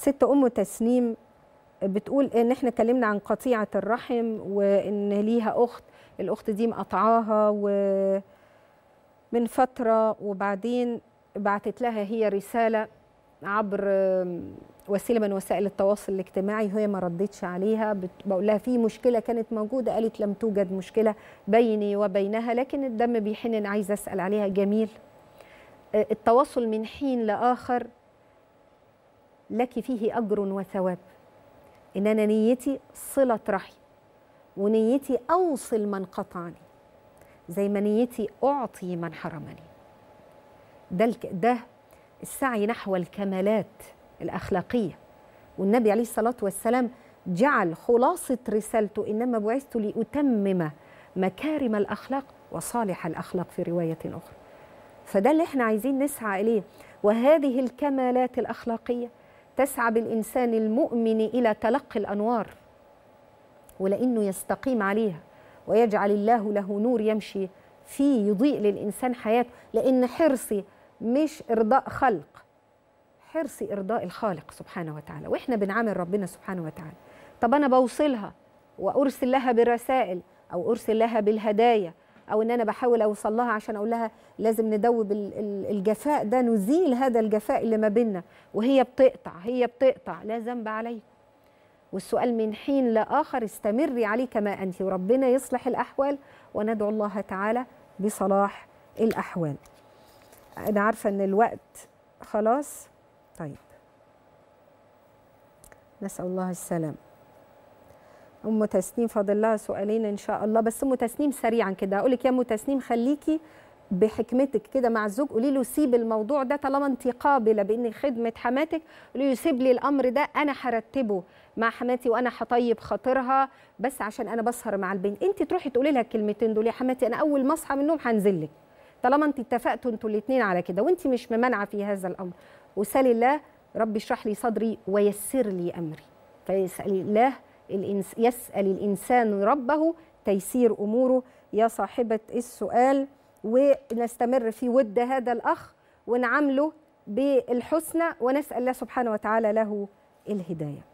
ست ام تسنيم بتقول ان احنا اتكلمنا عن قطيعه الرحم وان ليها اخت الاخت دي مقطعاها من فتره وبعدين بعتت لها هي رساله عبر وسيله من وسائل التواصل الاجتماعي وهي ما ردتش عليها بقول لها في مشكله كانت موجوده قالت لم توجد مشكله بيني وبينها لكن الدم بيحن عايزه اسال عليها جميل آه، التواصل من حين لاخر لك فيه أجر وثواب إن أنا نيتي صلة رحم ونيتي أوصل من قطعني زي ما نيتي أعطي من حرمني ده, ده السعي نحو الكمالات الأخلاقية والنبي عليه الصلاة والسلام جعل خلاصة رسالته إنما بعثت لأتمم مكارم الأخلاق وصالح الأخلاق في رواية أخرى فده اللي احنا عايزين نسعى إليه وهذه الكمالات الأخلاقية تسعى بالإنسان المؤمن إلى تلقي الأنوار ولأنه يستقيم عليها ويجعل الله له نور يمشي فيه يضيء للإنسان حياته لأن حرصي مش إرضاء خلق حرصي إرضاء الخالق سبحانه وتعالى وإحنا بنعامل ربنا سبحانه وتعالى طب أنا بوصلها وأرسل لها برسائل أو أرسل لها بالهدايا او ان انا بحاول اوصل لها عشان اقول لها لازم ندوب الجفاء ده نزيل هذا الجفاء اللي ما بيننا وهي بتقطع هي بتقطع لا ذنب عليك والسؤال من حين لاخر استمري عليه كما انت وربنا يصلح الاحوال وندعو الله تعالى بصلاح الاحوال انا عارفه ان الوقت خلاص طيب نسال الله السلامه ام تسنيم فاضل لها سؤالين ان شاء الله بس ام تسنيم سريعا كده هقول لك يا ام تسنيم خليكي بحكمتك كده مع الزوج قولي له سيب الموضوع ده طالما انت قابله بان خدمه حماتك قولي له سيب لي الامر ده انا هرتبه مع حماتي وانا هطيب خاطرها بس عشان انا بسهر مع البنت انت تروحي تقولي لها الكلمتين دول يا حماتي انا اول ما اصحى من النوم هنزل لك طالما انت اتفقتوا انتوا الاثنين على كده وانت مش ممانعه في هذا الامر وسالي الله ربي اشرح لي صدري ويسر لي امري فيسال الله الإنس يسأل الإنسان ربه تيسير أموره يا صاحبة إيه السؤال ونستمر في ود هذا الأخ ونعامله بالحسنى ونسأل الله سبحانه وتعالى له الهدايه